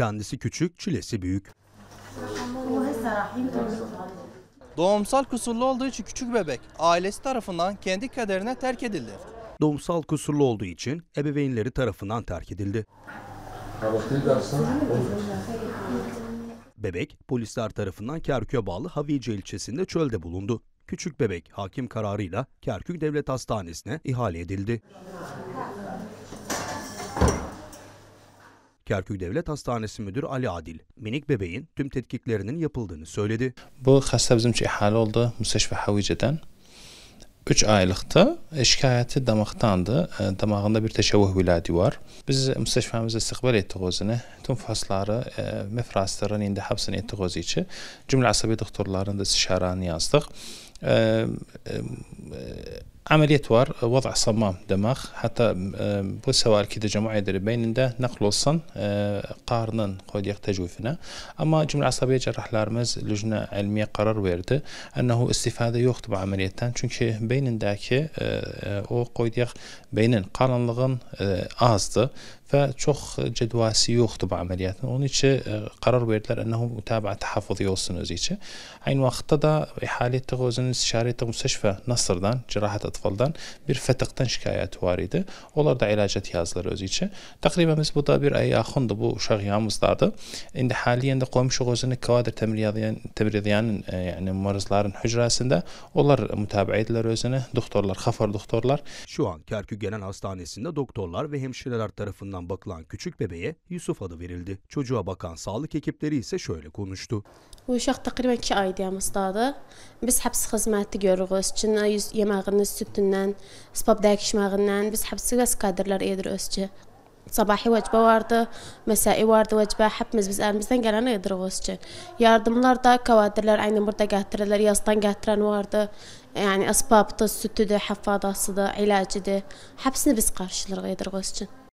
Kendisi küçük, çilesi büyük. Doğumsal kusurlu olduğu için küçük bebek ailesi tarafından kendi kaderine terk edildi. Doğumsal kusurlu olduğu için ebeveynleri tarafından terk edildi. Bebek polisler tarafından Kerkük'e bağlı Havice ilçesinde çölde bulundu. Küçük bebek hakim kararıyla Kerkük Devlet Hastanesi'ne ihale edildi. Kerkük Devlet Hastanesi Müdürü Ali Adil, minik bebeğin tüm tetkiklerinin yapıldığını söyledi. Bu hasta bizim için ihale oldu müsteşfa Havice'den. 3 aylıkta, Şikayəti damaktandı, e, Damağında bir təşəvvüh viladə var. Biz müstəşfəmizə istiqbal etdik özünü. Tüm fasları, e, mefrasların indi həbsini etdik özü için. cümle asabi doktorların da istişarəni yazdıq. E, عملية وار وضع صمام دماغ حتى سواء كده جماعة بين ده نقلصا آه، قارنا قد يحتاجوا فينا أما جملة عصبية جرح لارمز لجنة علمية قرار ويرد أنه استفادة يخطب عملية çünkü بين داكي آه، آه، او قد يخ بين لغن azdı ve çok cedvası yoktu bu ameliyatın. Onun için karar verdiler ennehu mutabaa tahafuzi olsun özü için. Aynı vakitte da ihale ettiği özünün istişare ettiği müsteşfe Nasır'dan, Cerahat Atfal'dan bir fetıktan şikayet var idi. Onlar da ilacet yazdılar özü için. Takribimiz bu da bir ay yakındı bu uşak yağımızlardı. Şimdi haliyen de koymuşuq özünü kavadir temriyadiyanın yani marızların hücresinde. Onlar mutabaa ediler özünü. Doktorlar, xafar doktorlar. Şu an Kerkük Genel Hastanesi'nde doktorlar ve hemşireler tarafından tarafından bakılan küçük bebeğe Yusuf adı verildi. Çocuğa bakan sağlık ekipleri ise şöyle konuştu. Bu uşaq təqribən 2 ay deyəmizdadır. Biz həbs hizmeti görürüz. Çinə yeməğini, sütündən, spab dəyişməğindən biz həbsi ve kadrlar edir Sabahı Sabahi vardı, mesai vardı vecbe. Hepimiz biz elimizden gelen ediriyoruz için. Yardımlar da kavadirler aynı burada getirirler. Yazdan getiren vardı. Yani asbabdı, sütüdü, hafadasıdı, ilacıdı. Hepsini biz karşılığı ediriyoruz